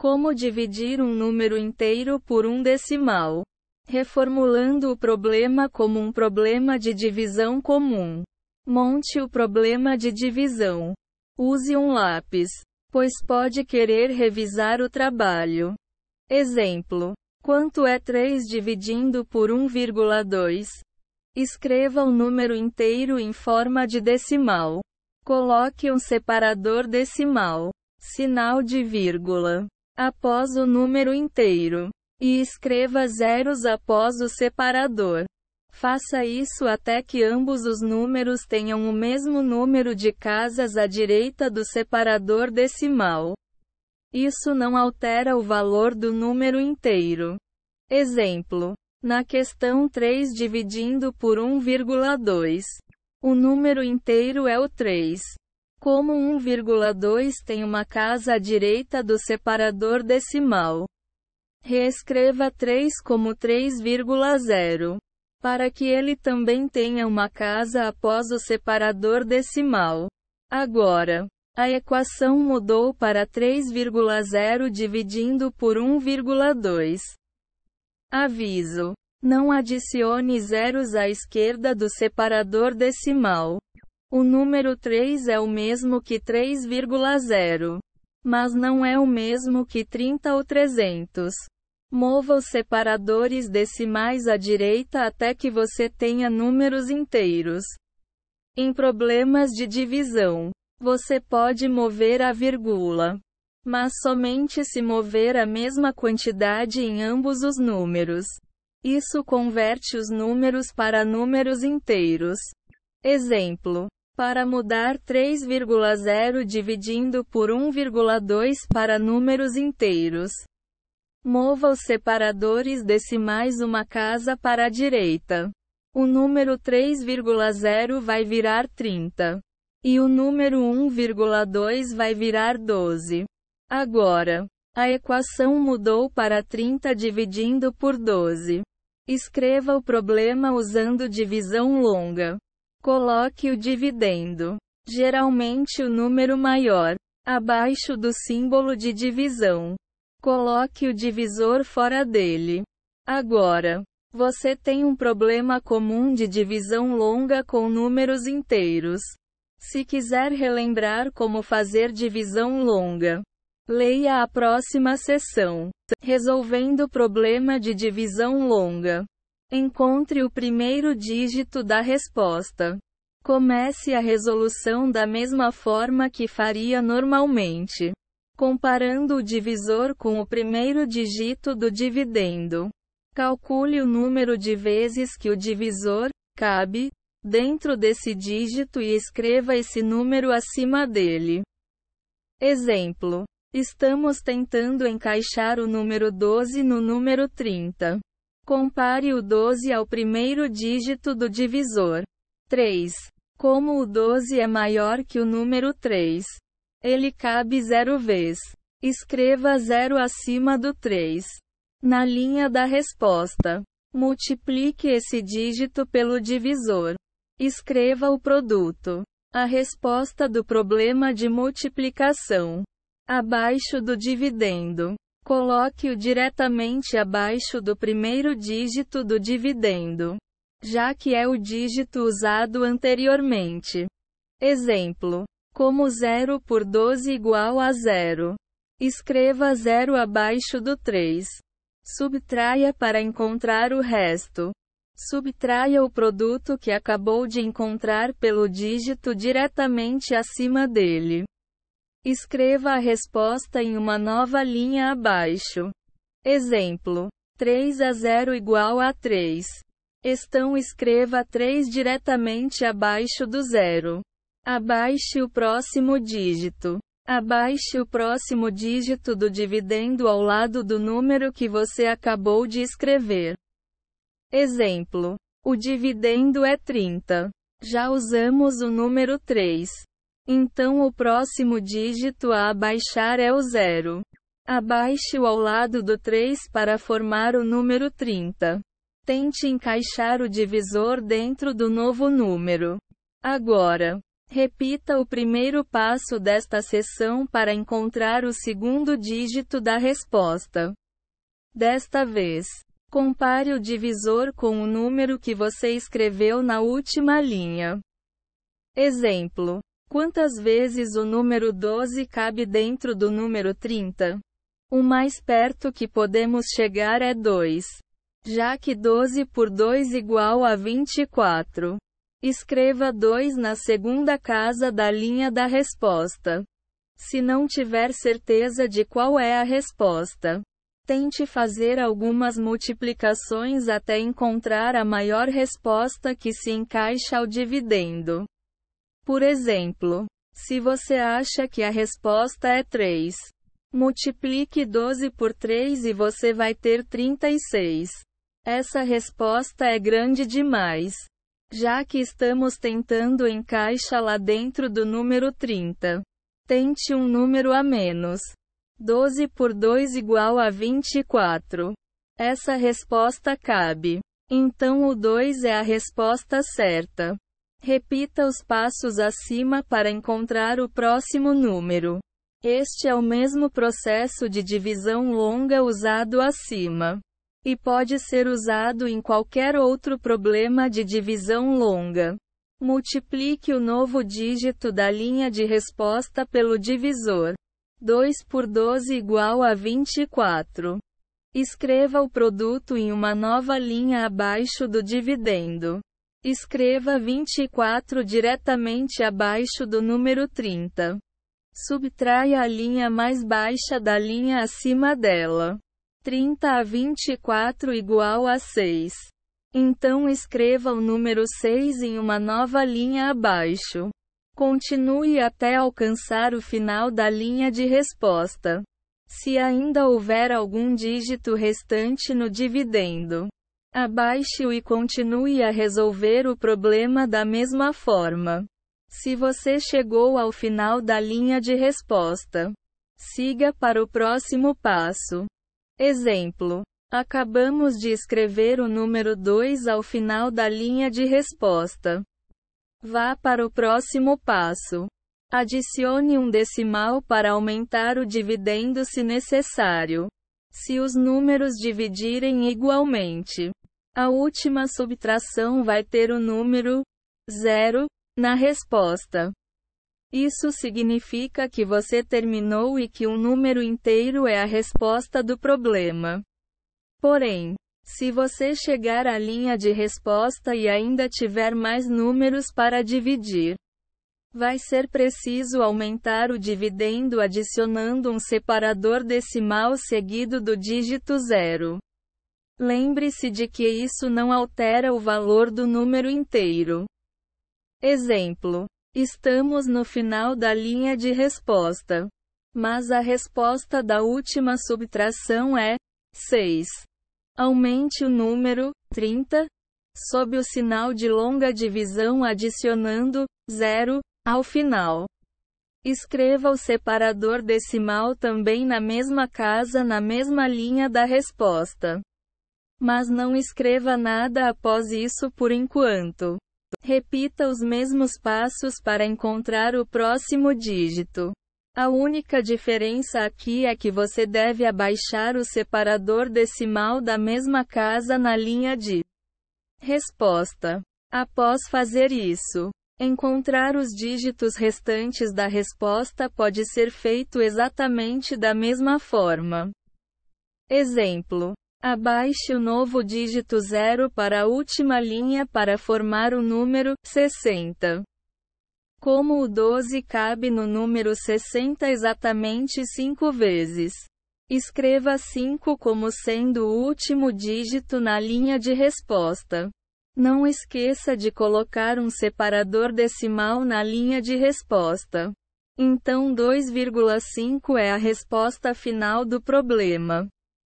Como dividir um número inteiro por um decimal? Reformulando o problema como um problema de divisão comum. Monte o problema de divisão. Use um lápis, pois pode querer revisar o trabalho. Exemplo: quanto é 3 dividindo por 1,2? Escreva o número inteiro em forma de decimal. Coloque um separador decimal, sinal de vírgula após o número inteiro. E escreva zeros após o separador. Faça isso até que ambos os números tenham o mesmo número de casas à direita do separador decimal. Isso não altera o valor do número inteiro. Exemplo: na questão 3 dividindo por 1,2, o número inteiro é o 3. Como 1,2 tem uma casa à direita do separador decimal. Reescreva 3 como 3,0. Para que ele também tenha uma casa após o separador decimal. Agora, a equação mudou para 3,0 dividindo por 1,2. Aviso: não adicione zeros à esquerda do separador decimal. O número 3 é o mesmo que 3,0. Mas não é o mesmo que 30 ou 300. Mova os separadores decimais à direita até que você tenha números inteiros. Em problemas de divisão, você pode mover a vírgula, mas somente se mover a mesma quantidade em ambos os números. Isso converte os números para números inteiros. Exemplo: para mudar 3,0 dividindo por 1,2 para números inteiros. Mova os separadores decimais uma casa para a direita. O número 3,0 vai virar 30. E o número 1,2 vai virar 12. Agora, a equação mudou para 30 dividindo por 12. Escreva o problema usando divisão longa. Coloque o dividendo, geralmente o número maior, abaixo do símbolo de divisão. Coloque o divisor fora dele. Agora, você tem um problema comum de divisão longa com números inteiros. Se quiser relembrar como fazer divisão longa, leia a próxima sessão. Resolvendo o problema de divisão longa. Encontre o primeiro dígito da resposta. Comece a resolução da mesma forma que faria normalmente, comparando o divisor com o primeiro dígito do dividendo. Calcule o número de vezes que o divisor cabe dentro desse dígito e escreva esse número acima dele. Exemplo: Estamos tentando encaixar o número 12 no número 30. Compare o 12 ao primeiro dígito do divisor. 3. Como o 12 é maior que o número 3, ele cabe zero vez. Escreva zero acima do 3. Na linha da resposta, multiplique esse dígito pelo divisor. Escreva o produto. A resposta do problema de multiplicação. Abaixo do dividendo. Coloque-o diretamente abaixo do primeiro dígito do dividendo, já que é o dígito usado anteriormente. Exemplo: como 0 por 12 igual a 0. Escreva 0 abaixo do 3. Subtraia para encontrar o resto. Subtraia o produto que acabou de encontrar pelo dígito diretamente acima dele. Escreva a resposta em uma nova linha abaixo. Exemplo: 3 a 0 igual a 3. Estão escreva 3 diretamente abaixo do zero. Abaixe o próximo dígito. Abaixe o próximo dígito do dividendo ao lado do número que você acabou de escrever. Exemplo: o dividendo é 30. Já usamos o número 3. Então o próximo dígito a abaixar é o zero. Abaixe-o ao lado do 3 para formar o número 30. Tente encaixar o divisor dentro do novo número. Agora, repita o primeiro passo desta seção para encontrar o segundo dígito da resposta. Desta vez, compare o divisor com o número que você escreveu na última linha. Exemplo: Quantas vezes o número 12 cabe dentro do número 30? O mais perto que podemos chegar é 2. Já que 12 por 2 igual a 24. Escreva 2 na segunda casa da linha da resposta. Se não tiver certeza de qual é a resposta, tente fazer algumas multiplicações até encontrar a maior resposta que se encaixa ao dividendo. Por exemplo, se você acha que a resposta é 3, multiplique 12 por 3 e você vai ter 36. Essa resposta é grande demais. Já que estamos tentando encaixá lá dentro do número 30, tente um número a menos. 12 por 2 igual a 24. Essa resposta cabe. Então o 2 é a resposta certa. Repita os passos acima para encontrar o próximo número. Este é o mesmo processo de divisão longa usado acima. E pode ser usado em qualquer outro problema de divisão longa. Multiplique o novo dígito da linha de resposta pelo divisor. 2 por 12 igual a 24. Escreva o produto em uma nova linha abaixo do dividendo. Escreva 24 diretamente abaixo do número 30. Subtraia a linha mais baixa da linha acima dela. 30 a 24 igual a 6. Então escreva o número 6 em uma nova linha abaixo. Continue até alcançar o final da linha de resposta. Se ainda houver algum dígito restante no dividendo, Abaixe-o e continue a resolver o problema da mesma forma. Se você chegou ao final da linha de resposta, siga para o próximo passo. Exemplo: Acabamos de escrever o número 2 ao final da linha de resposta. Vá para o próximo passo. Adicione um decimal para aumentar o dividendo se necessário se os números dividirem igualmente. A última subtração vai ter o número zero na resposta. Isso significa que você terminou e que um número inteiro é a resposta do problema. Porém, se você chegar à linha de resposta e ainda tiver mais números para dividir, Vai ser preciso aumentar o dividendo adicionando um separador decimal seguido do dígito zero. Lembre-se de que isso não altera o valor do número inteiro. Exemplo: Estamos no final da linha de resposta. Mas a resposta da última subtração é 6. Aumente o número 30 sob o sinal de longa divisão adicionando 0, ao final, escreva o separador decimal também na mesma casa na mesma linha da resposta. Mas não escreva nada após isso por enquanto. Repita os mesmos passos para encontrar o próximo dígito. A única diferença aqui é que você deve abaixar o separador decimal da mesma casa na linha de resposta. Após fazer isso, Encontrar os dígitos restantes da resposta pode ser feito exatamente da mesma forma. Exemplo: abaixe o novo dígito zero para a última linha para formar o número 60. Como o 12 cabe no número 60 exatamente 5 vezes. Escreva 5 como sendo o último dígito na linha de resposta. Não esqueça de colocar um separador decimal na linha de resposta. Então 2,5 é a resposta final do problema.